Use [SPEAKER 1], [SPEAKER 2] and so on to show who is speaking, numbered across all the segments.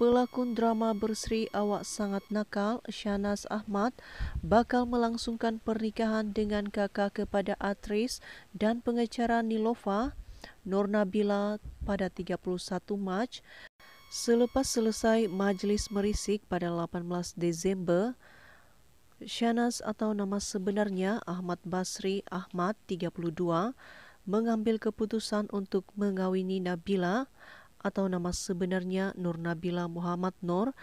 [SPEAKER 1] pelakon drama berseri Awak Sangat Nakal, Shanas Ahmad, bakal melangsungkan pernikahan dengan kakak kepada aktris dan pengacara Nilofa, Nornabila pada 31 Mac. Selepas selesai majlis merisik pada 18 Desember, Shanas atau nama sebenarnya Ahmad Basri Ahmad, 32, mengambil keputusan untuk mengawini Nabila, atau nama sebenarnya Nur Nabila Muhammad Nur.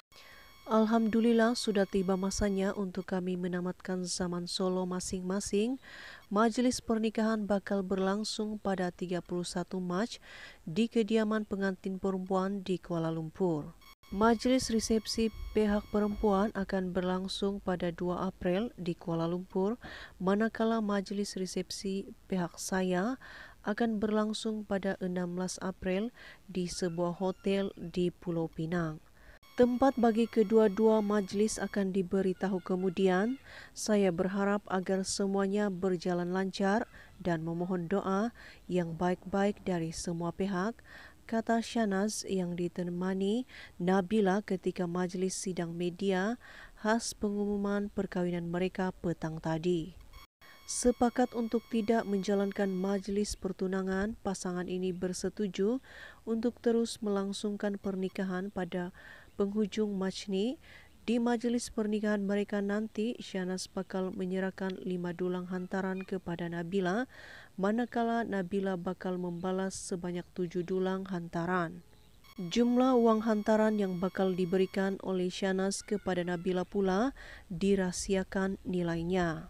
[SPEAKER 1] Alhamdulillah sudah tiba masanya untuk kami menamatkan zaman Solo masing-masing. Majelis pernikahan bakal berlangsung pada 31 Mac di kediaman pengantin perempuan di Kuala Lumpur. Majelis resepsi pihak perempuan akan berlangsung pada 2 April di Kuala Lumpur, manakala majelis resepsi pihak saya akan berlangsung pada 16 April di sebuah hotel di Pulau Pinang. Tempat bagi kedua-dua majlis akan diberitahu kemudian. Saya berharap agar semuanya berjalan lancar dan memohon doa yang baik-baik dari semua pihak, kata Shanaz yang ditemani Nabila ketika majlis sidang media khas pengumuman perkawinan mereka petang tadi sepakat untuk tidak menjalankan majelis pertunangan, pasangan ini bersetuju untuk terus melangsungkan pernikahan pada penghujung Majni. Di majelis pernikahan mereka nanti, Syanas bakal menyerahkan lima dulang hantaran kepada Nabila, manakala Nabila bakal membalas sebanyak tujuh dulang hantaran. Jumlah uang hantaran yang bakal diberikan oleh Syanas kepada Nabila pula dirahasiakan nilainya.